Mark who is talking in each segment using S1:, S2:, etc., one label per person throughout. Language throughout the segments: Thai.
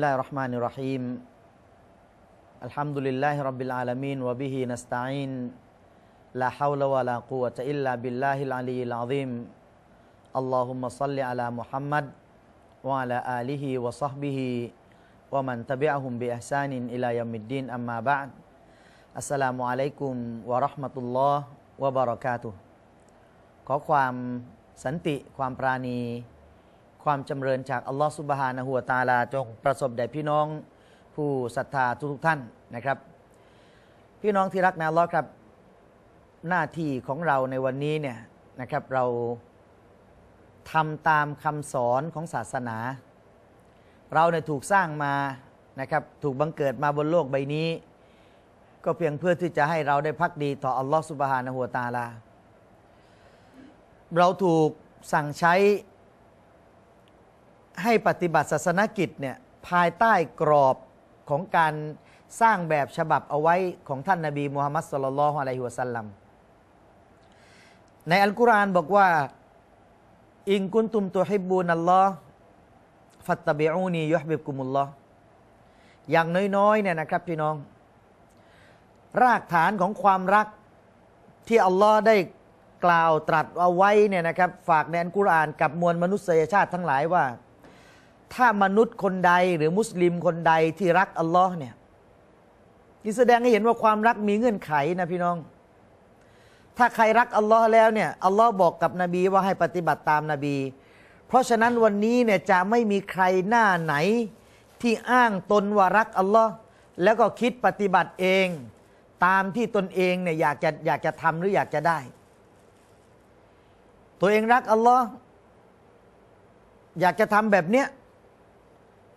S1: الله الرحمن الرحيم الحمد لله رب العالمين وبه نستعين لا حول ولا قوة إلا بالله العلي العظيم اللهم صل على محمد وعلى آله وصحبه ومن تبعهم بإحسان إلى يوم الدين أما بعد السلام عليكم ورحمة الله وبركاته ขอความสันติความปราณีความจำเริญจากอัลลอฮฺสุบฮานะหัวตาลาจงประสบแด่พี่น้องผู้ศรัทธาทุกท่านนะครับ พี่น้องที่รักนะอัลลอฮครับหน้าที่ของเราในวันนี้เนี่ยนะครับเราทำตามคำสอนของศาสนา เราเนี่ยถูกสร้างมานะครับถูกบังเกิดมาบนโลกใบนี้ ก็เพียงเพื่อที่จะให้เราได้พักดีต่ออัลลอฮฺสุบฮานะหัวตาลาเราถูกสั่งใช้ให้ปฏิบัติศาสนกิจเนี่ยภายใต้กรอบของการสร้างแบบฉบับเอาไว้ ของท่านนาบีมูฮัมมัดสุลลัลฮุอะลัยฮิวะสัลลัม ในอัลกุรอานบอกว่าอิงกุนตุมตัวฮิบูนัลลอฮ์ฟัตตบิอูนียุฮบิบกุมุลลอฮ์อย่างน้อยๆเนี่ยนะครับ พี่น้อง รากฐานของความรักที่อัลลอฮ์ได้กล่าวตรัสเอาไว้เนี่ยนะครับฝากในอัลกุรอานกับมวลมนุษยชาติทั้งหลายว่าถ้ามนุษย์คนใดหรือมุสลิมคนใดที่รักอัลลอฮ์เนี่ยนี่แสดงให้เห็นว่าความรักมีเงื่อนไขนะพี่น้อง ถ้าใครรักอัลลอฮ์แล้วเนี่ย อัลลอฮ์บอกกับนบีว่าให้ปฏิบัติตามนบี เพราะฉะนั้นวันนี้เนี่ยจะไม่มีใครหน้าไหนที่อ้างตนว่ารักอัลลอฮ์แล้วก็คิดปฏิบัติเองตามที่ตนเองเนี่ยอยากจะอยากจะทำหรืออยากจะได้ ตัวเองรักอัลลอฮ์อยากจะทำแบบเนี้ย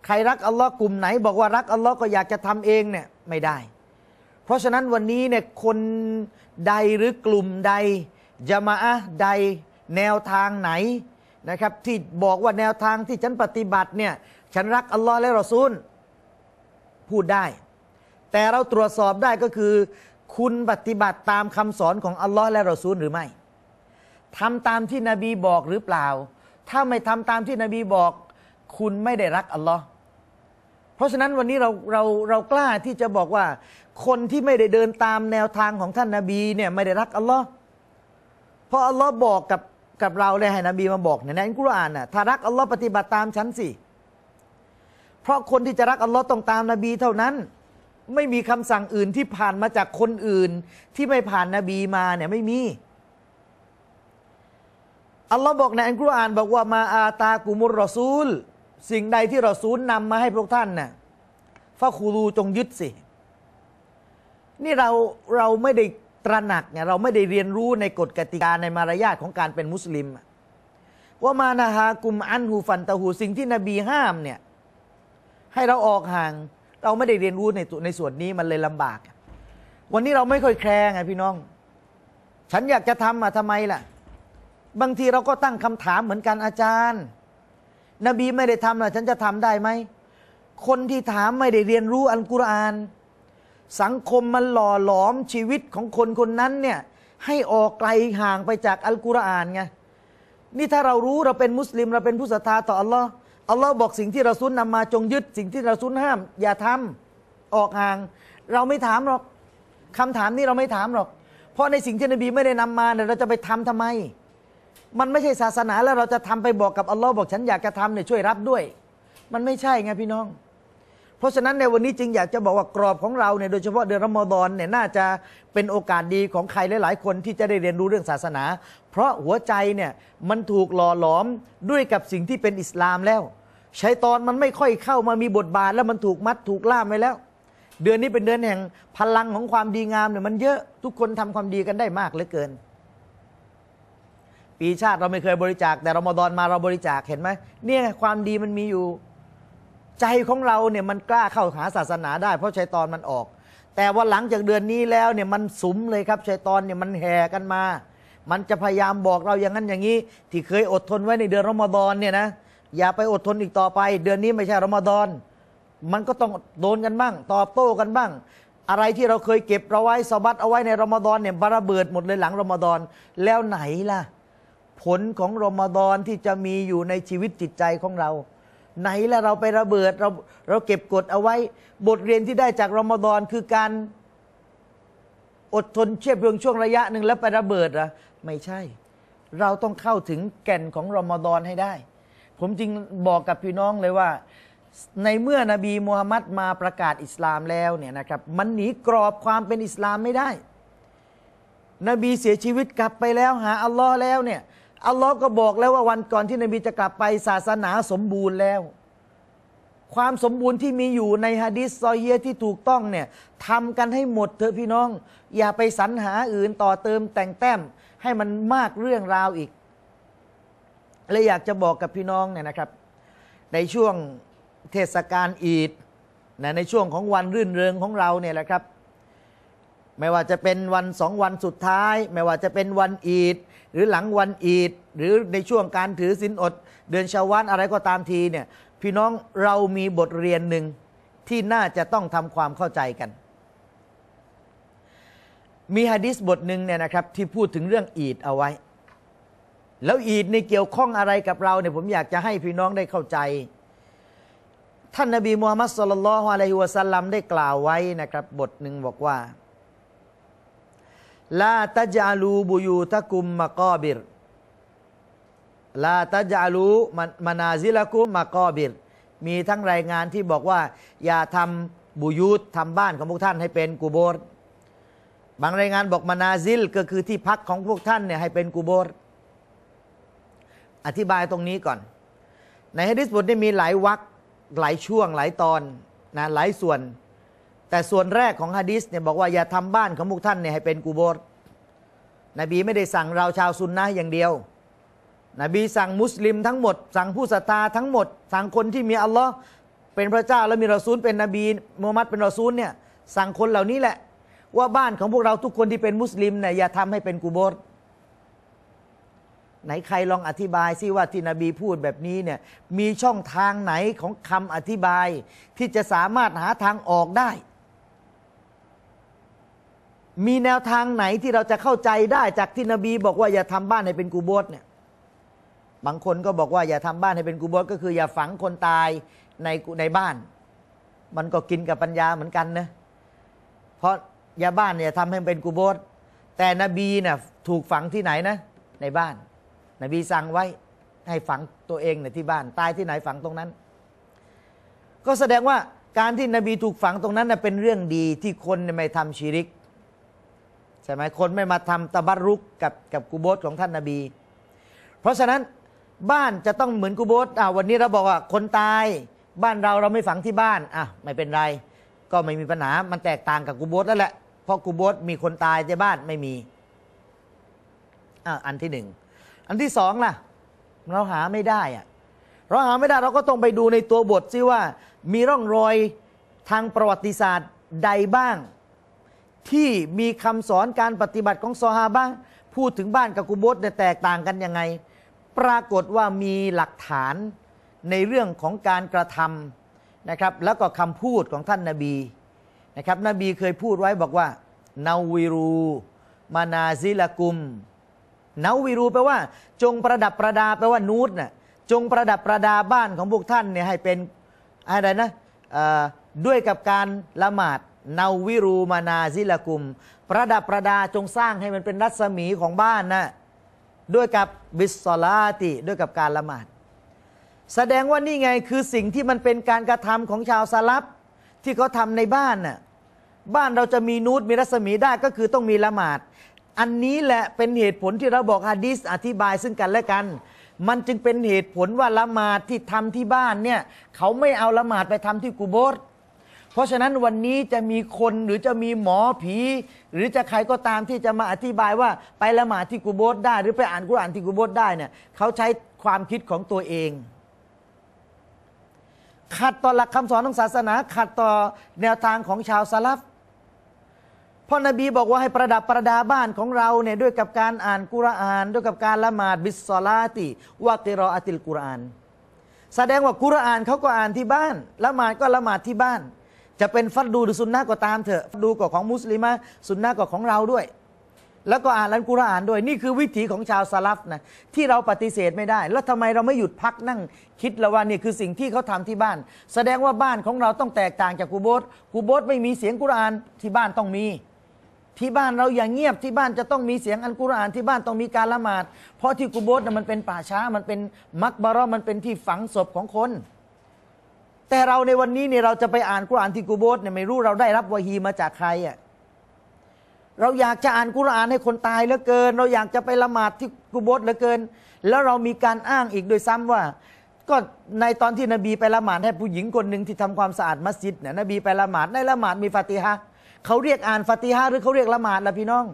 S1: ใครรักอัลลอฮ์กลุ่มไหน บอกว่ารักอัลลอฮ์ก็อยากจะทำเองเนี่ยไม่ได้ เพราะฉะนั้นวันนี้เนี่ยคนใดหรือกลุ่มใดจะมาอะใดแนวทางไหนนะครับที่บอกว่าแนวทางที่ฉันปฏิบัติเนี่ยฉันรักอัลลอฮ์และรอซูล พูดได้ แต่เราตรวจสอบได้ก็คือ คุณปฏิบัติตามคำสอนของอัลลอฮ์และรอซูลหรือไม่ทำตามที่นบีบอกหรือเปล่า ถ้าไม่ทำตามที่นบีบอกคุณไม่ได้รักอัลลอฮ์ราะฉะนั้นวันนี้เรา เราเรากล้าที่จะบอกว่าคนที่ไม่ได้เดินตามแนวทางของท่านนาบีเนี่ยไม่ได้รักอัลลอฮ์เพราะอัลลอฮ์บอกกับกับเราเลยให้นบีมาบอกเนี่ยในอัลกุรอานน่ะถ้ารักอัลลอฮ์ปฏิบัติตามฉันสิเพราะคนที่จะรักอัลลอฮ์ต้องตามนบีเท่านั้นไม่มีคำสั่งอื่นที่ผ่านมาจากคนอื่นที่ไม่ผ่านนบีมาเนี่ยไม่มีอัลลอฮ์บอกในอัลกุรอานบอกว่ามาอาตากุมุรรอซูลสิ่งใดที่เราซูลนำมาให้พวกท่านนะ่ะฟะคูรูจงยึดสิ นี่เราเราไม่ได้ตระหนักเนี่ยเราไม่ได้เรียนรู้ในกฎกติกาในมารยาทของการเป็นมุสลิมว่ามานะฮากุมอันหูฟันตะหูสิ่งที่นบีห้ามเนี่ยให้เราออกห่าง เราไม่ได้เรียนรู้ในในส่วนนี้มันเลยลำบาก วันนี้เราไม่ค่อยแคร์ไงพี่น้องฉันอยากจะทำอะทำไมล่ะ บางทีเราก็ตั้งคำถามเหมือนกันอาจารย์นบีไม่ได้ทำนะฉันจะทำได้ไหม คนที่ถามไม่ได้เรียนรู้อัลกุรอาน สังคมมันหล่อหลอมชีวิตของคนคนนั้นเนี่ยให้ออกไกลห่างไปจากอัลกุรอานไงนี่ถ้าเรารู้เราเป็นมุสลิมเราเป็นผู้ศรัทธาต่ออัลลอฮ์อัลลอฮ์บอกสิ่งที่เราซุนนำมาจงยึดสิ่งที่เราซุนห้าม อย่าทำออกห่างเราไม่ถามหรอกคำถามนี้เราไม่ถามหรอก เพราะในสิ่งที่นบีไม่ได้นำมาเนี่ยเราจะไปทำทำไมมันไม่ใช่ศาสนาแล้วเราจะทำไปบอกกับอัลลอฮ์บอกฉันอยากจะทำเนี่ยช่วยรับด้วย มันไม่ใช่ไงพี่น้อง เพราะฉะนั้นในวันนี้จึงอยากจะบอกว่ากรอบของเราเนี่ยโดยเฉพาะเดือนรอมฎอนเนี่ยน่าจะเป็นโอกาสดีของใครหลาย ๆ คนที่จะได้เรียนรู้เรื่องศาสนา เพราะหัวใจเนี่ยมันถูกหล่อหลอมด้วยกับสิ่งที่เป็นอิสลามแล้วชัยตอนมันไม่ค่อยเข้ามามีบทบาทแล้วมันถูกมัดถูกล่ามไปแล้ว เดือนนี้เป็นเดือนแห่งพลังของความดีงามเนี่ยมันเยอะทุกคนทำความดีกันได้มากเหลือเกินีชาติเราไม่เคยบริจาค แต่รอมฎอนมาเราบริจาคเห็นไหมเนี่ยความดีมันมีอยู่ใจของเราเนี่ยมันกล้าเข้าหาศาสนาได้ เพราะชัยตอนมันออก แต่ว่าหลังจากเดือนนี้แล้วเนี่ยมันสุมเลยครับชัยตอนเนี่ยมันแห่กันมา มันจะพยายามบอกเราอย่างนั้นอย่างนี้ ที่เคยอดทนไว้ในเดือนรอมฎอนเนี่ยนะอย่าไปอดทนอีกต่อไป เดือนนี้ไม่ใช่รอมฎอนมันก็ต้องโดนกันบ้างตอบโต้กันบ้าง อะไรที่เราเคยเก็บเราไว้สบัดเอาไว้ในรอมฎอนเนี่ยบาระเบิดหมดเลยหลังรอมฎอนแล้วไหนล่ะผลของรอมฎอนที่จะมีอยู่ในชีวิตจิตใจของเรา ไหนละเราไประเบิดเราเราเก็บกดเอาไว้บทเรียนที่ได้จากรอมฎอนคือการอดทนเชียบเพืองช่วงระยะหนึ่งแล้วไประเบิดอะไม่ใช่ เราต้องเข้าถึงแก่นของรอมฎอนให้ได้ ผมจึงบอกกับพี่น้องเลยว่า ในเมื่อนบีมูฮัมมัดมาประกาศอิสลามแล้วเนี่ยนะครับมันหนีกรอบความเป็นอิสลามไม่ได้ นบีเสียชีวิตกลับไปแล้วหาอัลลอฮ์แล้วเนี่ยอัลลอฮ์ก็บอกแล้วว่าวันก่อนที่นบีจะกลับไปศาสนาสมบูรณ์แล้ว ความสมบูรณ์ที่มีอยู่ในฮะดิษซอเยที่ถูกต้องเนี่ยทำกันให้หมดเถอะพี่น้อง อย่าไปสรรหาอื่นต่อเติมแต่งแต้มให้มันมากเรื่องราวอีก และอยากจะบอกกับพี่น้องเนี่ยนะครับ ในช่วงเทศกาลอีดนะในช่วงของวันรื่นเริงของเราเนี่ยแหละครับ ไม่ว่าจะเป็นวันสองวันสุดท้ายไม่ว่าจะเป็นวันอีดหรือหลังวันอีดหรือในช่วงการถือศีลอด เดือนชาววันอะไรก็ตามทีเนี่ยพี่น้องเรามีบทเรียนหนึ่งที่น่าจะต้องทำความเข้าใจกัน มีฮะดิษบทหนึ่งเนี่ยนะครับ ที่พูดถึงเรื่องอีดเอาไว้ แล้วอีดในเกี่ยวข้องอะไรกับเราเนี่ยผมอยากจะให้พี่น้องได้เข้าใจ ท่านนบีมูฮัมมัดสุลลัลฮวาลัยฮิวะซัลลัมได้กล่าวไว้นะครับบทหนึ่งบอกว่าลาตาจาลูบุยูตะกุมมะกอบิรลาตาจาลูมานาซิลกุมมะกอบิรมีทั้งรายงานที่บอกว่า อย่าทำบุยุตทำบ้านของพวกท่านให้เป็นกูโบรบางรายงานบอกมานาซิล ก็คือที่พักของพวกท่านเนี่ยให้เป็นกูโบรอธิบายตรงนี้ก่อน ในฮะดิษบทนี่มีหลายวักหลายช่วงหลายตอนนะหลายส่วนแต่ส่วนแรกของฮะดิษเนี่ยบอกว่าอย่าทำบ้านของพวกท่านเนี่ยให้เป็นกูโบสนบีไม่ได้สั่งเราชาวซุนนะอย่างเดียว นบีสั่งมุสลิมทั้งหมด สั่งผู้ศรัทธาทั้งหมด สั่งคนที่มีอัลลอฮ์เป็นพระเจ้าและมีรอซูลเป็นนบีมูฮัมมัดเป็นรอซูลเนี่ยสั่งคนเหล่านี้แหละ ว่าบ้านของพวกเราทุกคนที่เป็นมุสลิมเนี่ยอย่าทำให้เป็นกูโบสไหนใครลองอธิบายซิว่าที่นบีพูดแบบนี้เนี่ยมีช่องทางไหนของคำอธิบาย ที่จะสามารถหาทางออกได้มีแนวทางไหนที่เราจะเข้าใจได้จากที่นบีบอกว่าอย่าทำบ้านให้เป็นกูโบสเนี่ย บางคนก็บอกว่าอย่าทำบ้านให้เป็นกูโบสก็คือ อย่าฝังคนตายในในบ้าน มันก็กินกับปัญญาเหมือนกันนะเพราะยาบ้านเนี่ยทำให้เป็นกูโบสแต่นบีเนี่ยถูกฝังที่ไหนนะในบ้าน นบีสั่งไว้ให้ฝังตัวเองในที่บ้านตายที่ไหนฝังตรงนั้น ก็แสดงว่าการที่นบีถูกฝังตรงนั้นเป็นเรื่องดีที่คนไม่ทำชีริกใช่ไหมคนไม่มาทำตะบัตรุกกับกับกูโบสของท่านนาบี เพราะฉะนั้นบ้านจะต้องเหมือนกูโบสอ่าวันนี้เราบอกว่าคนตาย บ้านเราเราไม่ฝังที่บ้าน อ่ะ ไม่เป็นไร ก็ไม่มีปัญหามันแตกต่างกับกูโบสแล้วแหละเพราะกูโบสมีคนตายในบ้านไม่มีอ่ะอันที่หนึ่งอันที่สองล่ะ เราหาไม่ได้อ่ะเราหาไม่ได้เราก็ต้องไปดูในตัวบทซิว่า มีร่องรอยทางประวัติศาสตร์ใดบ้างที่มีคำสอนการปฏิบัติของ ซอฮาบ้างพูดถึงบ้านกับกูโบสแตกต่างกันยังไง ปรากฏว่ามีหลักฐานในเรื่องของการกระทำนะครับแล้วก็คำพูดของท่านนาบีนะครับนบีเคยพูดไว้บอกว่านาวิรูมานาซิลกุมนาวิรูแปลว่า จงประดับประดาแปลว่านูตนะ่ะจงประดับประดาบ้านของพวกท่านเนี่ยให้เป็นอะไรนะด้วยกับการละหมาดนาวิรูมานาซิลกุม ประดับประดาจงสร้างให้มันเป็นรัศมีของบ้านนะด้วยกับบิสซลาติด้วยกับการละหมาดแสดงว่านี่ไงคือสิ่งที่มันเป็นการกระทำของชาวซาลับที่เขาทาในบ้านน่ะบ้านเราจะมีนูตมีรัศมีได้ก็คือต้องมีละหมาดอันนี้แหละเป็นเหตุผลที่เราบอกฮะดีสอธิบายซึ่งกันและกัน มันจึงเป็นเหตุผลว่าละหมาดที่ทำที่บ้านเนี่ยเขาไม่เอาละหมาดไปทำที่กูโบสเพราะฉะนั้นวันนี้จะมีคนหรือจะมีหมอผี หรือจะใครก็ตามที่จะมาอธิบายว่าไปละหมาดที่กูโบสได้หรือไปอ่านกุรอานที่กูโบสได้เนี่ยเขาใช้ความคิดของตัวเอง ขัดต่อหลักคำสอนของศาสนาขัดต่อแนวทางของชาวซาลฟบพราะนบีบอกว่าให้ประดับประดาบ้านของเราเนี่ยด้วยกับการอ่านกุราน ด้วยกับการละหมาดบิสซอลาติวากิรออติลกุรานแสดงว่ากุรานเขาก็อ่านที่บ้านละหมาดก็ละหมาดที่บ้านจะเป็นฟัดดูหรือสุนนะก็ตาม เถอะดูก็ของมุสลิมะสุนนะก็ของเราด้วย แล้วก็อ่านอัลกุรอานด้วยนี่คือวิถีของชาวซาลัฟนะที่เราปฏิเสธไม่ได้ แล้วทำไมเราไม่หยุดพักนั่งคิดละว่านี่คือสิ่งที่เขาทำที่บ้าน แสดงว่าบ้านของเราต้องแตกต่างจากกูโบสกูโบสไม่มีเสียงกุรอานที่บ้านต้องมี ที่บ้านเราอย่างเงียบที่บ้านจะต้องมีเสียงอัลกุรอานที่บ้านต้องมีการละหมาด เพราะที่กูโบสมันเป็นป่าช้ามันเป็นมักบารอมันเป็นที่ฝังศพของคนแต่เราในวันนี้เนี่ยเราจะไปอ่านกุรานที่กูโบสเนี่ยไม่รู้เราได้รับวะฮีมาจากใครอ่ะเราอยากจะอ่านกุรานให้คนตายเหลือเกิน เราอยากจะไปละหมาดที่กูโบสเหลือเกิน แล้วเรามีการอ้างอีกโดยซ้ำว่า ก็ในตอนที่นบีไปละหมาดให้ผู้หญิงคนหนึ่งที่ทำความสะอาดมัสยิดเนี่ยนบีไปละหมาดในละหมาดมีฟาติฮะเขาเรียกอ่านฟาติฮะหรือเขาเรียกละหมาดละพี่น้อง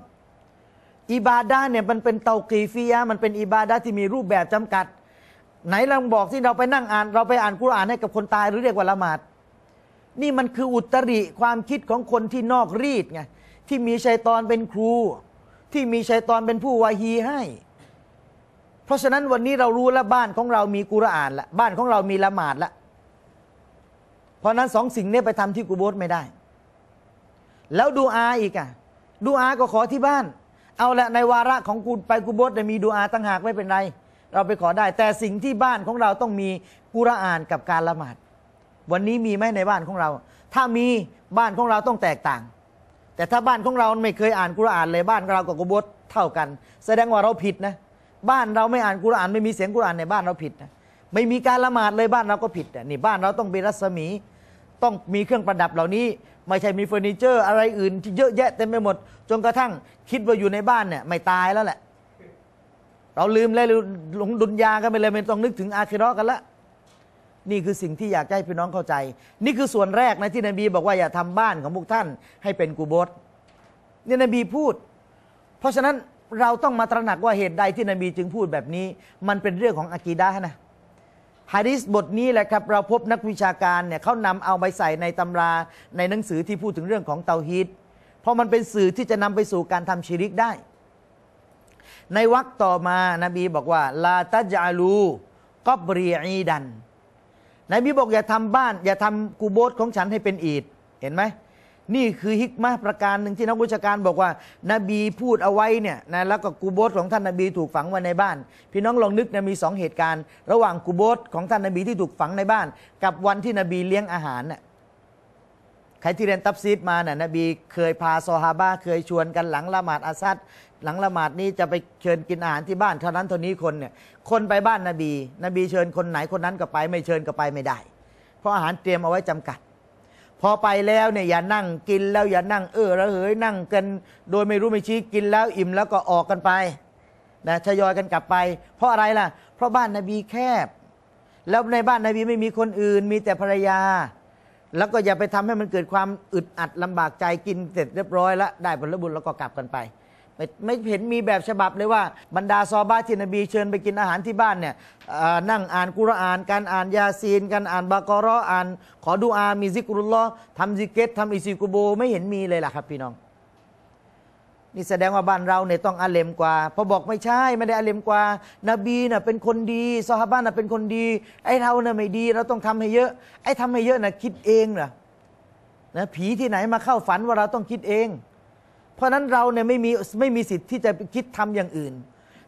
S1: อิบาดาเนี่ยมันเป็นเตากีฟียะมันเป็นอิบาดาที่มีรูปแบบจำกัดไหนเราบอกที่เราไปนั่งอ่านเราไปอ่านกุรอานให้กับคนตายหรือเรียกว่าละหมาดนี่มันคืออุตริความคิดของคนที่นอกรีดไงที่มีชัยตอนเป็นครู ที่มีชัยตอนเป็นผู้วาฮีให้ เพราะฉะนั้นวันนี้เรารู้แล้วบ้านของเรามีกุรอานละบ้านของเรามีละหมาดละ เพราะนั้นสองสิ่งนี้ไปทำที่กูโบสไม่ได้ แล้วดูอาอีกอ่ะดูอาก็ขอที่บ้าน เอาละในวาระของกูไปกูโบสจะมีดูอาตั้งหากไม่เป็นไรเราไปขอได้ แต่สิ่งที่บ้านของเราต้องมีกุรอานกับการละหมาด วันนี้มีไหมในบ้านของเรา ถ้ามีบ้านของเราต้องแตกต่าง แต่ถ้าบ้านของเราไม่เคยอ่านกุรอานเลยบ้านเรากับกบฏเท่ากัน แสดงว่าเราผิดนะบ้านเราไม่อ่านกุรอาน ไม่มีเสียงกุรอานในบ้านเราผิดนะไม่มีการละหมาดเลย บ้านเราก็ผิดนี่ บ้านเราต้องมีรัศมี ต้องมีเครื่องประดับเหล่านี้ ไม่ใช่มีเฟอร์นิเจอร์ อะไรอื่นที่เยอะแยะเต็มไปหมดจนกระทั่งคิดว่าอยู่ในบ้านเนี่ยไม่ตายแล้วแหละเราลืมแล้วหลงดุนยากันไปเลยไม่ต้องนึกถึงอาคิรอกันละนี่คือสิ่งที่อยากให้พี่น้องเข้าใจ นี่คือส่วนแรกนะที่นบีบอกว่าอย่าทำบ้านของพวกท่านให้เป็นกูโบสเนี่ยนบีพูด เพราะฉะนั้นเราต้องมาตระหนักว่าเหตุใดที่นบีจึงพูดแบบนี้ มันเป็นเรื่องของอากีดะนะฮะดิษบทนี้แหละครับเราพบนักวิชาการเนี่ยเขานำเอาไปใส่ในตำราในหนังสือที่พูดถึงเรื่องของเตาฮีดเพราะมันเป็นสื่อที่จะนำไปสู่การทำชีริกได้ในวรรคต่อมา นบีบอกว่า ลาตจาลูก็บรีอีดัน นบีบอกอย่าทำบ้าน อย่าทำกูโบสของฉันให้เป็นอีดเห็นไหม นี่คือฮิกมาประการหนึ่งที่นักวิชาการบอกว่า นบีพูดเอาไว้เนี่ยนะแล้วก็กูโบสของท่านนบีถูกฝังไว้ในบ้าน พี่น้องลองนึกนะมีสองเหตุการณ์ระหว่างกูโบสของท่านนบีที่ถูกฝังในบ้าน กับวันที่นบีเลี้ยงอาหารน่ยใครที่เรียนตับซีดมาเนี่ยนบีเคยพาซอฮาบะเคยชวนกันหลังละหมาดอาซัดหลังละหมาดนี้จะไปเชิญกินอาหารที่บ้านเท่านั้นเท่านี้คนเนี่ยคนไปบ้านนบีนบีเชิญคนไหนคนนั้นก็ไป ไม่เชิญก็ไปไม่ได้ เพราะอาหารเตรียมเอาไว้จำกัด พอไปแล้วเนี่ยอย่านั่งกินแล้ว อย่านั่งเออระเหยนั่งกัน โดยไม่รู้ไม่ชี้กินแล้วอิ่มแล้วก็ออกกันไปนะทยอยกันกลับไป เพราะอะไรล่ะเพราะบ้านนบีแคบ แล้วในบ้านนบีไม่มีคนอื่นมีแต่ภรรยาแล้วก็อย่าไปทำให้มันเกิดความอึดอัดลำบากใจกินเสร็จเรียบร้อยแล้วได้ผลบุญแล้วก็กลับกันไปไม่เห็นมีแบบฉบับเลยว่าบรรดาซอบ้าที่นบีเชิญไปกินอาหารที่บ้านเนี่ยนั่งอ่านกุรอานการอ่านยาซีนการอ่านบากรออ่าน ขอดูอามีซิกรุลลอทำซิกเกตทำอิซิกุโบ ไม่เห็นมีเลยล่ะครับพี่น้องนี่แสดงว่าบ้านเราเนี่ยต้องอาเลมกว่าพอบอกไม่ใช่ ไม่ได้อาเลมกว่า นบีน่ะเป็นคนดีซอฮาบ้านน่ะเป็นคนดีไอ้เราน่ะไม่ดี เราต้องทำให้เยอะไอ้ทำให้เยอะน่ะคิดเองนะนะผีที่ไหนมาเข้าฝันว่าเราต้องคิดเอง เพราะฉะนั้นเราเนี่ยไม่มีไม่มีสิทธิ์ที่จะคิดทำอย่างอื่น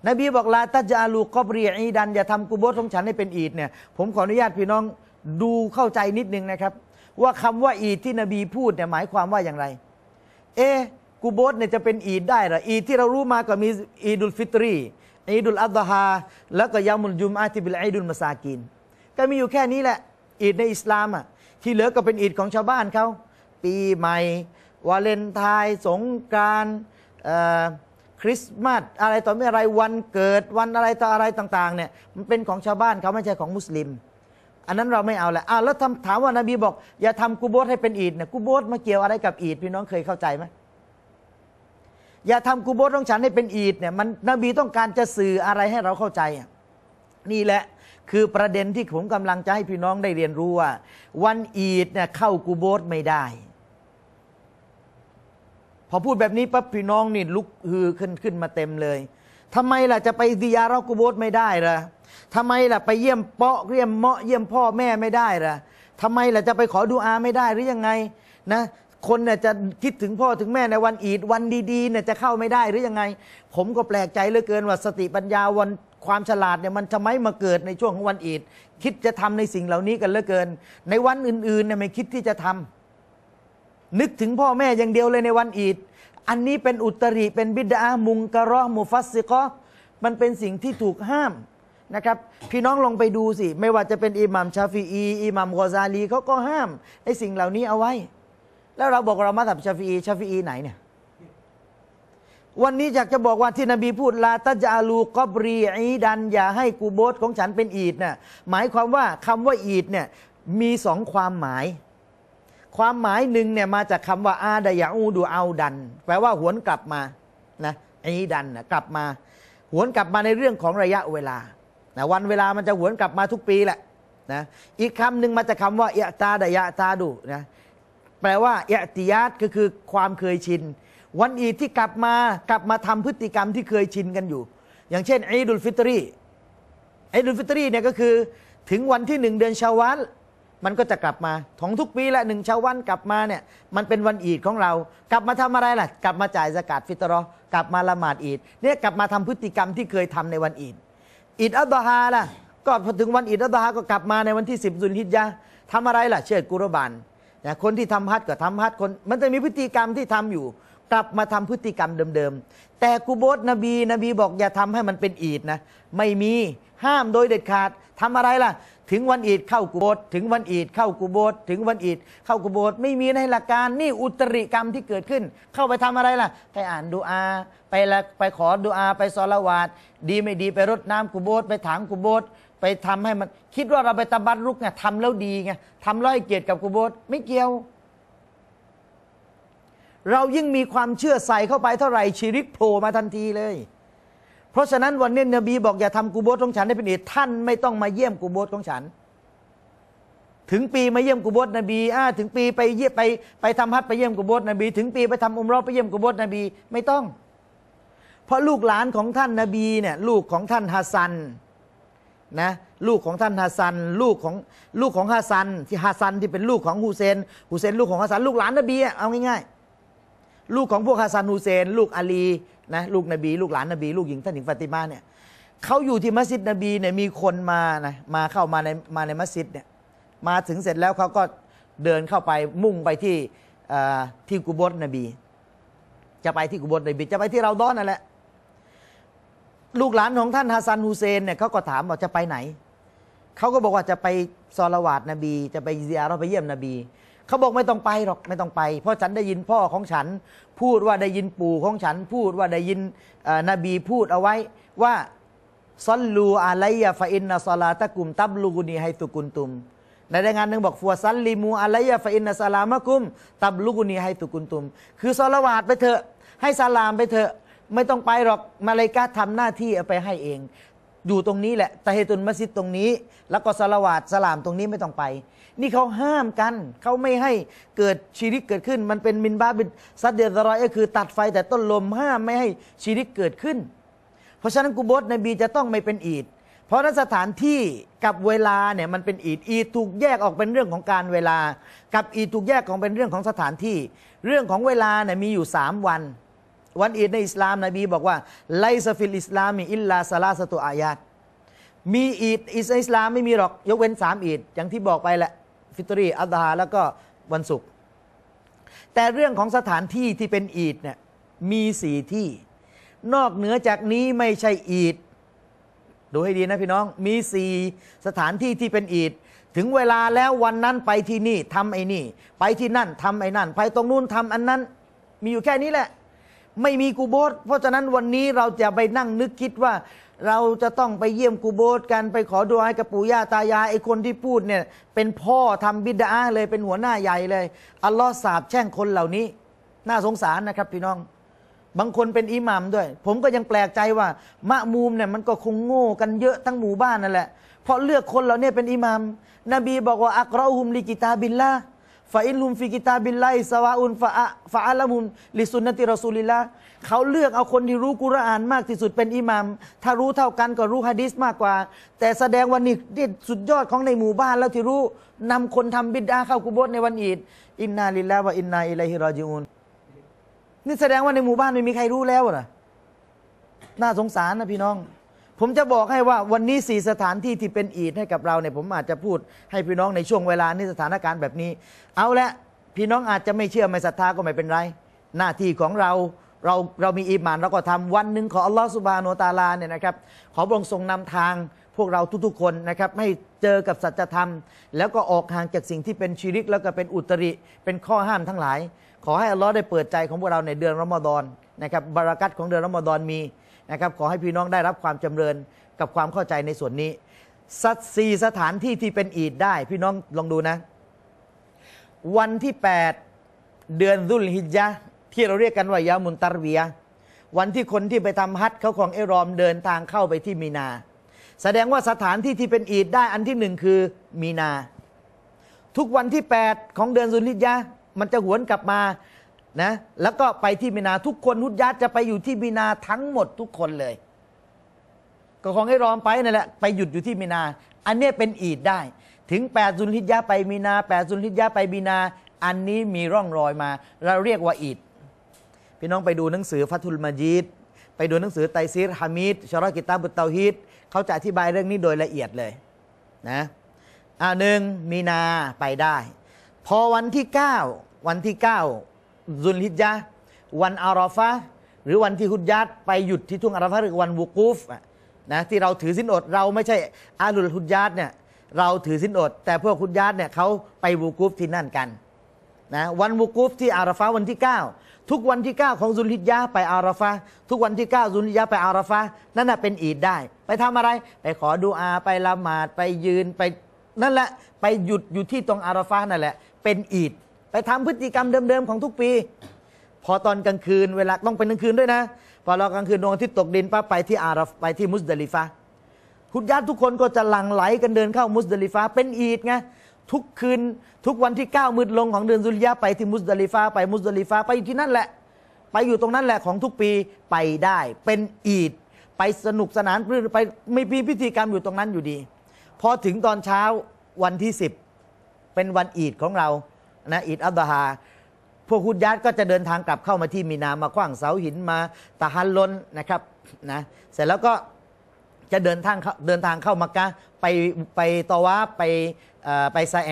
S1: นบีบอกลาตาจาลูกอบเรียอีดันอย่าทำกุโบสของฉันให้เป็นอีดเนี่ยผมขออนุญาตพี่น้องดูเข้าใจนิดนึงนะครับ ว่าคำว่าอีดที่นบีพูดเนี่ยหมายความว่าอย่างไร เอ๊กูโบสเนี่ยจะเป็นอีดได้หรออีดที่เรารู้มาก็มีอีดุลฟิตรี อีดุลอัลฮา แล้วก็ยามุลยุมอาที่เป็นอีดุลมาซากินก็มีอยู่แค่นี้แหละอีดในอิสลามอ่ะที่เหลือก็เป็นอีดของชาวบ้านเขาปีใหม่วาเลนไทน์สงการคริสต์มาสอะไรต่อไม่อะไรวันเกิดวันอะไรต่ออะไรต่างๆเนี่ยมันเป็นของชาวบ้านเขาไม่ใช่ของมุสลิม อันนั้นเราไม่เอาแหละอ้าวแล้วถามว่านบีบอก อย่าทำกูโบสให้เป็นอีดเนี่ยกูโบสมาเกี่ยวอะไรกับอีด พี่น้องเคยเข้าใจไหมอย่าทำกูโบสของฉันให้เป็นอีดเนี่ยมันนบีต้องการจะสื่ออะไรให้เราเข้าใจนี่แหละคือประเด็นที่ผมกำลังจะให้พี่น้องได้เรียนรู้ว่า วันอีดเนี่ยเข้ากูโบสไม่ได้ พอพูดแบบนี้ปั๊บพี่น้องนี่ลุกฮือขึ้นขึ้นมาเต็มเลย ทำไมล่ะจะไปดิยาเรากูโบสไม่ได้ล่ะทำไมล่ะ ไปเยี่ยมเปาะเยี่ยมเมาะเยี่ยมพ่อแม่ไม่ได้ล่ะทำไมล่ะจะไปขอดูอาไม่ได้หรือยังไงนะคนเนี่ยจะคิดถึงพ่อถึงแม่ในวันอีด วันดีๆเนี่ยจะเข้าไม่ได้หรือยังไง ผมก็แปลกใจเหลือเกินว่าสติปัญญาวันความฉลาดเนี่ยมันทำไมมาเกิดในช่วงของวันอีด คิดจะทำในสิ่งเหล่านี้กันเหลือเกิน ในวันอื่นๆเนี่ยไม่คิดที่จะทำนึกถึงพ่อแม่อย่างเดียวเลยในวันอีด อันนี้เป็นอุตริเป็นบิดามุงกะรอมุฟัสซิกอมันเป็นสิ่งที่ถูกห้ามนะครับ พี่น้องลองไปดูสิ ไม่ว่าจะเป็นอิหมัมชาฟีอีอิหมัมกอซาลีเขาก็ห้ามในสิ่งเหล่านี้เอาไว้แล้วเราบอกเรามาสับชาฟีชาฟีไหนเนี่ย วันนี้อยากจะบอกว่าที่นบีพูดลาตาจาลูกอบรีอีดัน อย่าให้กูโบสของฉันเป็นอีดเนี่ยหมายความว่าคำว่าอีดเนี่ยมีสองความหมาย ความหมายหนึ่งเนี่ยมาจากคำว่า อาดายาอูดูเอาดัน แปลว่าหวนกลับมานะอีดันนะกลับมา หวนกลับมาในเรื่องของระยะเวลานะวันเวลามันจะหวนกลับมาทุกปีแหละนะอีกคำหนึ่งมาจากคาว่าเอตาดายาตาดูนะแปลว่าเอติยาตก็คือความเคยชิน วันอีดที่กลับมากลับมาทำพฤติกรรมที่เคยชินกันอยู่ อย่างเช่น อีดุลฟิตรี อีดุลฟิตรีเนี่ยก็คือถึงวันที่หนึ่งเดือนชาวันมันก็จะกลับมาของทุกปีละหนึ่งชาวันกลับมาเนี่ยมันเป็นวันอีดของเรากลับมาทำอะไรล่ะกลับมาจ่ายสกาดฟิตรอกลับมาละหมาดอีด เนี่ยกลับมาทำพฤติกรรมที่เคยทำในวันอีดอีดอัลาฮาล่ะก็พอถึงวันอีดอัลาฮาก็กลับมาในวันที่สิบสุลฮิจยะทำอะไรล่ะเชิดกุรบานนะคนที่ทำฮัทก็ทำฮัทคน มันจะมีพฤติกรรมที่ทำอยู่ กลับมาทำพฤติกรรมเดิม ๆ แต่กูโบสนบีนบีบอกอย่าทำให้มันเป็นอีดนะไม่มีห้ามโดยเด็ดขาดทำอะไรล่ะ ถึงวันอีดเข้ากูโบสถึงวันอีดเข้ากูโบสถึงวันอีดเข้ากูโบสไม่มีในหลักการนี่อุตริกรรมที่เกิดขึ้น เข้าไปทำอะไรล่ะ ไปอ่านดูอา ไปละไปขอดูอาไปสอละวาดดีไม่ดีไปรดน้ำกูโบสไปถางกูโบสไปทำให้มันคิดว่าเราไปตบัดรุกไงทำแล้วดีไงทำร้อยเกียรติกับกูโบสไม่เกี่ยว เรายิ่งมีความเชื่อใส่เข้าไปเท่าไหร่ชีริกโผล่มาทันทีเลย เพราะฉะนั้นวันนี้นบีบอกอย่าทำกูโบสของฉันให้เป็นเอตท่านไม่ต้องมาเยี่ยมกูโบสของฉัน ถึงปีมาเยี่ยมกูโบสนบีอ่าถึงปีไปเยี่ยไปไปทำฮัทไปเยี่ยมกูโบสนบีถึง ปีไปทำอุมรอไปเยี่ยมกูโบสนบีไม่ต้อง เพราะลูกหลานของท่านนบีเนี่ยลูกของท่านฮัสซันนะลูกของท่านฮาซันลูกของลูกของฮาซันที่ฮาซันที่เป็นลูกของฮูเซนฮูเซนลูกของฮาซันลูกหลานนบีเอาง่ายๆลูกของพวกฮาซันฮูเซน ลูกอาลีนะลูกนบีลูกหลานนบีลูกหญิงท่านหญิงฟาติมาเนี่ยเขาอยู่ที่มัสยิดนบีเนี่ยมีคนมานะมาเข้ามาในมาในมัสยิดเนี่ยมาถึงเสร็จแล้วเขาก็เดินเข้าไปมุ่งไปที่ที่กุบดนบี จะไปที่กุบดนบี จะไปที่เราดอนนั่นแหละลูกหลานของท่านฮัสซันฮุเซนเนี่ยเขาก็ถามบอกจะไปไหน เขาก็บอกว่าจะไปซอลาวาดนบี จะไปเยียเราไปเยี่ยมนบี เขาบอกไม่ต้องไปหรอกไม่ต้องไป เพราะฉันได้ยินพ่อของฉันพูดว่าได้ยินปู่ของฉัน พูดว่าได้ยินนบีพูดเอาไว้ว่าซอลลูอะไลยาฟาอินนะซลาตะกุมตับลูกุนีไฮตุกุนตุม ในรายงานหนึ่งบอกฟัวซัลลิมูอะไลยาฟาอินนะซาลามะกุมตับลูกุนีไฮตุกุนตุม คือซอลาวาดไปเถอะให้ซาลามไปเถอะไม่ต้องไปหรอกมาเลกาทำหน้าที่เอาไปให้เองอยู่ตรงนี้แหละตะเฮตุนมัสยิดตรงนี้ แล้วก็สลาวาดสลามตรงนี้ไม่ต้องไป นี่เขาห้ามกันเขาไม่ให้เกิดชีริกเกิดขึ้น มันเป็นมินบาบิดซัดเดียรอยก็คือ ตัดไฟแต่ต้นลมห้ามไม่ให้ชีริกเกิดขึ้น เพราะฉะนั้นกูบดนบีจะต้องไม่เป็นอีดเพราะนั้นสถานที่กับเวลาเนี่ยมันเป็นอีดอีดถูกแยกออกเป็นเรื่องของการเวลา กับอีดถูกแยกของเป็นเรื่องของสถานที่ เรื่องของเวลาเนี่ยมีอยู่สามวันวันอีดในอิสลามนบีบอกว่าไลซฟิลอิสลามีอิลลาซาลาสตุอายาตมีอีดอิสอิสลาม ไม่มีหรอก ยกเว้นสามอีด อย่างที่บอกไปแหละฟิตรี อัลดาแล้วก็วันศุกร์แต่เรื่องของสถานที่ที่เป็นอีดเนี่ยมีสี่ที่ นอกเหนือจากนี้ไม่ใช่อีด ดูให้ดีนะพี่น้องมีสี่สถานที่ที่เป็นอีด ถึงเวลาแล้ววันนั้นไปที่นี่ทำไอ้นี่ไปที่นั่นทำไอ้นั่นไปตรงนู้นทำอันนั้น มีอยู่แค่นี้แหละไม่มีกูโบสเพราะฉะนั้นวันนี้เราจะไปนั่งนึกคิดว่า เราจะต้องไปเยี่ยมกูโบสกันไปขอดูให้กับปู่ย่าตายายไอ้คนที่พูดเนี่ยเป็นพ่อทำบิดาเลยเป็นหัวหน้าใหญ่เลยอัลลอฮ์สาบแช่งคนเหล่านี้ น่าสงสารนะครับพี่น้อง บางคนเป็นอิหมัมด้วย ผมก็ยังแปลกใจว่า มะมูมเนี่ยมันก็คงโง่กันเยอะทั้งหมู่บ้านนั่นแหละเพราะเลือกคนเหล่านี้เป็นอิหมัมนบีบอกว่าอักรอฮุมลิกิตาบินละฟาอินลุมฟิกิตาบินไลสวาอุนฟาะฟาอัลมุมลิสุนนติรอซูลิละเขาเลือกเอาคนที่รู้กุรอานมากที่สุดเป็นอิหมาม ถ้ารู้เท่ากันก็รู้ฮะดิษมากกว่า แต่แสดงวันนี้ด็สุดยอดของในหมู่บ้านแล้วที่รู้นำคนทำบิดาเข้ากุโบสในวันอีด อินนาลิลลาวะอินนาอิลัยฮิรอจิอุนนี่แสดงว่าในหมู่บ้านไม่มีใครรู้แล้วนะน่าสงสารนะพี่น้องผมจะบอกให้ว่าวันนี้สี่สถานที่ที่เป็นอีดให้กับเราเนี่ยผมอาจจะพูดให้พี่น้องในช่วงเวลานี้สถานการณ์แบบนี้ เอาละพี่น้องอาจจะไม่เชื่อไม่ศรัทธาก็ไม่เป็นไร หน้าที่ของเราเราเรามีอีมานเราก็ทำวันหนึ่งขออัลลอฮฺสุบานุตาลาเนี่ยนะครับขอพระองค์ทรงนำทางพวกเราทุกๆคนนะครับให้เจอกับสัจธรรม แล้วก็ออกห่างจากสิ่งที่เป็นชีริกแล้วก็เป็นอุตริ เป็นข้อห้ามทั้งหลาย ขอให้อัลลอฮฺได้เปิดใจของพวกเราในเดือนรอมฎอนนะครับบารักัตของเดือนรอมฎอนมีนะครับขอให้พี่น้องได้รับความจำเริญกับความเข้าใจในส่วนนี้สัตสีสถานที่ที่เป็นอีดได้ พี่น้องลองดูนะ วันที่ 8 เดือนรุลฮิจยะที่เราเรียกกันว่ายามุนตารเวียวันที่คนที่ไปทำฮัทเขาของเอรอมเดินทางเข้าไปที่มีนา แสดงว่าสถานที่ที่เป็นอีดได้อันที่หนึ่งคือมีนา ทุกวันที่ 8 ของเดือนรุลฮิจยะมันจะหวนกลับมานะ แล้วก็ไปที่มินา ทุกคนฮุดยัดจะไปอยู่ที่มินาทั้งหมดทุกคนเลย ก็ของให้รอมไปนั่นแหละ ไปหยุดอยู่ที่มินา อันนี้เป็นอีดได้ ถึงแปดซุนฮิยาไปมินา แปดซุนฮิยาไปมินา อันนี้มีร่องรอยมา เราเรียกว่า อีด พี่น้องไปดูหนังสือฟัตุลมาจิดไปดูหนังสือไตซีรฮามิดชารกิตาบุตเตาฮิดเขาจะอธิบายเรื่องนี้โดยละเอียดเลย นะอ่าหนึ่งมีนาไปได้ พอวันที่ 9 วันที่9ซุลฮิจญะวันอาราฟะหรือวันที่ฮุจญาดไปหยุดที่ทุ่งอาราฟะหรือวันบุกูฟนะที่เราถือสินอดเราไม่ใช่อาลุลฮุจญาดเนี่ยเราถือสินอด แต่พวกฮุจญาดเนี่ยเขาไปบุกูฟที่นั่นกันนะวันบุกูฟที่อาราฟะวันที่9ทุกวันที่9ของซุลฮิจญาไปอาราฟะทุกวันที่9ซุลฮิจญาไปอาราฟะนั่นน่ะเป็นอีดได้ ไปทำอะไรไปขอดูอาไปละหมาดไปยืน ไปนั่นแหละไปหยุดอยู่ที่ตรงอาราฟะนั่นแหละเป็นอีดไปทำพฤติกรรมเดิมๆ ของทุกปี พอตอนกลางคืนเวลาต้องเป็นกลางคืนด้วยนะ พอเรากลางคืนดวงอาทิตย์ตกดินปั๊บไปที่อาราฟไปที่มุสดลิฟาฮุดยัดทุกคนก็จะหลั่งไหลกันเดินเข้ามุสดลิฟาเป็นอีดไงทุกคืนทุกวันที่ก้ามืดลงของเดือนซุลยาไปที่มุสดลิฟาไปมุสดลิฟาไปที่นั่นแหละ ไปอยู่ตรงนั้นแหละของทุกปีไปได้ เป็นอีดไปสนุกสนานไปไม่มีพิธีกรรมอยู่ตรงนั้นอยู่ดีพอถึงตอนเช้าวันที่สิบเป็นวันอีดของเรานะอิดอัลดาฮา พวกฮุดยัดก็จะเดินทางกลับเข้ามาที่มีนามาขว้างเสาหินมาตะฮันล้นนะครับนะเสร็จแล้วก็จะเดินทางเดินทางเข้ามักกะไปไปตอวาไปไปซาแอ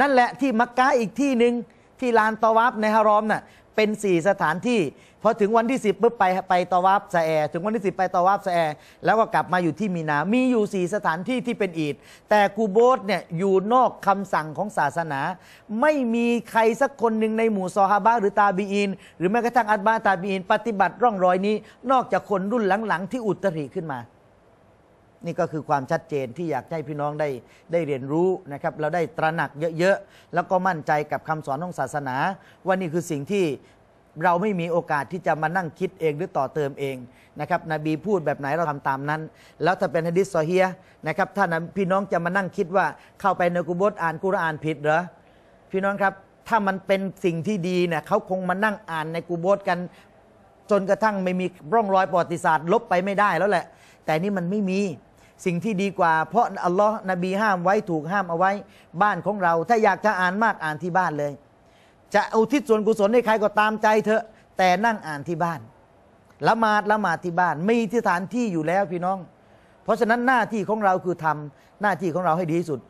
S1: นั่นแหละที่มักกะอีกที่หนึ่งที่ลานตอวาฟในฮารอมนะ่ะเป็นสี่สถานที่พอถึงวันที่สิบปุ๊บไปไปตะวับสะแอถึงวันที่สิบไปตะวับสะแอ แล้วก็กลับมาอยู่ที่มีนา มีอยู่สี่สถานที่ที่เป็นอีดแต่กูโบสเนี่ยอยู่นอกคำสั่งของศาสนาไม่มีใครสักคนหนึ่งในหมู่ ซอฮาบะหรือตาบีอินหรือแม้กระทั่งอัตบาตาบีอินปฏิบัติร่องรอยนี้ นอกจากคนรุ่นหลัง ๆ ที่อุตริขึ้นมา นี่ก็คือความชัดเจนที่อยากให้พี่น้องได้ได้เรียนรู้นะครับเราได้ตระหนักเยอะๆแล้วก็มั่นใจกับคำสอนของศาสนาว่านี่คือสิ่งที่เราไม่มีโอกาสที่จะมานั่งคิดเองหรือต่อเติมเองนะครับ นบีพูดแบบไหนเราทำตามนั้น แล้วถ้าเป็นฮะดิษซอเฮียนะครับถ้านพี่น้องจะมานั่งคิดว่าเข้าไปในกุโบสอ่านกุรอานผิดเหรอ พี่น้องครับถ้ามันเป็นสิ่งที่ดีเนี่ยเขาคงมานั่งอ่านในกูโบสกันจนกระทั่งไม่มีร่องรอยประวัติศาสตร์ลบไปไม่ได้แล้วแหละ แต่นี่มันไม่มีสิ่งที่ดีกว่า เพราะอัลลอฮ์นบีห้ามไว้ถูกห้ามเอาไว้บ้านของเรา ถ้าอยากจะอ่านมากอ่านที่บ้านเลยจะอุทิศส่วนกุศลให้ใครก็ตามใจเถอะ แต่นั่งอ่านที่บ้านละหมาดละหมาดที่บ้านมีที่ฐานที่อยู่แล้วพี่น้อง เพราะฉะนั้นหน้าที่ของเราคือทำหน้าที่ของเราให้ดีที่สุด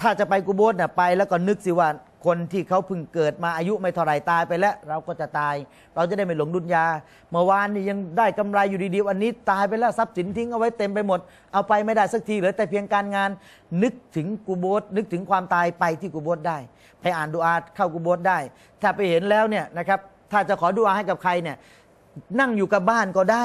S1: ถ้าจะไปกูโบสเนี่ยไป แล้วก็นึกสิว่าคนที่เขาเพิ่งเกิดมาอายุไม่เท่าไรตายไปแล้วเราก็จะตาย เราจะได้ไม่หลงดุนยาเมื่อวานนี่ยังได้กำไรอยู่ดีๆวันนี้ ตายไปแล้วทรัพย์สินทิ้งเอาไว้เต็มไปหมด เอาไปไม่ได้สักทีเหลือแต่เพียงการงานนึกถึงกูโบสนึกถึงความตายไปที่กูโบสได้ให้อ่านดูอาเข้ากุโบสได้ ถ้าไปเห็นแล้วเนี่ยนะครับ ถ้าจะขอดูอาให้กับใครเนี่ยนั่งอยู่กับบ้านก็ได้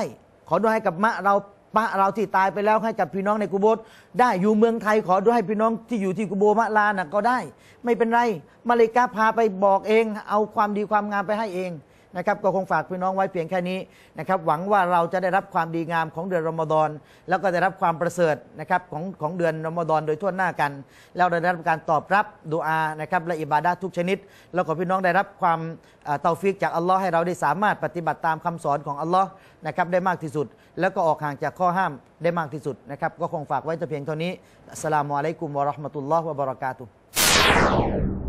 S1: ขอดูให้กับมะเราปะเราที่ตายไปแล้วให้กับพี่น้องในกุโบสได้ อยู่เมืองไทยขอดูให้พี่น้องที่อยู่ที่กุโบมะลานะก็ได้ ไม่เป็นไรมาเลกาพาไปบอกเอง เอาความดีความงามไปให้เองนะครับก็คงฝากพี่น้องไว้เพียงแค่นี้นะครับหวังว่าเราจะได้รับความดีงามของเดือนรอมฎอนแล้วก็ได้รับความประเสริฐนะครับของของเดือนรอมฎอนโดยทั่วหน้ากัน แล้วได้รับการตอบรับดูอานะครับและอิบาดาทุกชนิด แล้วก็พี่น้องได้รับความเตาฟิกจากอัลลอฮ์ให้เราได้สามารถปฏิบัติตามคำสอนของอัลลอฮ์นะครับได้มากที่สุด แล้วก็ออกห่างจากข้อห้ามได้มากที่สุดนะครับก็คงฝากไว้แต่เพียงเท่านี้สลามุอะลัยกุมวะราะห์มะตุลลอฮ์วะบะเราะกาตุฮ์